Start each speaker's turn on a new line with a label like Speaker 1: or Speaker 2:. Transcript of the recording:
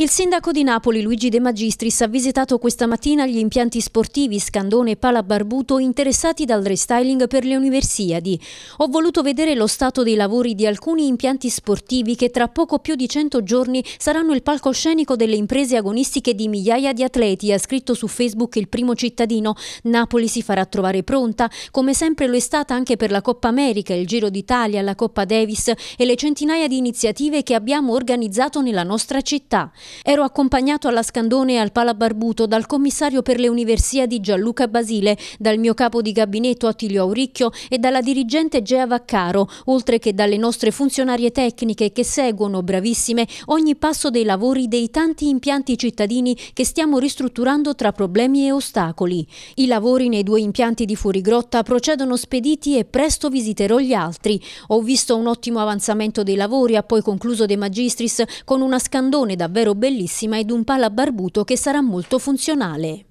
Speaker 1: Il sindaco di Napoli Luigi De Magistris ha visitato questa mattina gli impianti sportivi Scandone e Pala Barbuto interessati dal restyling per le Universiadi. Ho voluto vedere lo stato dei lavori di alcuni impianti sportivi che tra poco più di 100 giorni saranno il palcoscenico delle imprese agonistiche di migliaia di atleti, ha scritto su Facebook il primo cittadino. Napoli si farà trovare pronta, come sempre lo è stata anche per la Coppa America, il Giro d'Italia, la Coppa Davis e le centinaia di iniziative che abbiamo organizzato nella nostra città. Ero accompagnato alla Scandone e al Palabarbuto dal commissario per le Universiadi Gianluca Basile, dal mio capo di gabinetto Attilio Auricchio e dalla dirigente Gea Vaccaro, oltre che dalle nostre funzionarie tecniche che seguono, bravissime, ogni passo dei lavori dei tanti impianti cittadini che stiamo ristrutturando tra problemi e ostacoli. I lavori nei due impianti di Fuorigrotta procedono spediti e presto visiterò gli altri. Ho visto un ottimo avanzamento dei lavori, ha poi concluso De Magistris con una Scandone davvero bellissima ed un pala barbuto che sarà molto funzionale.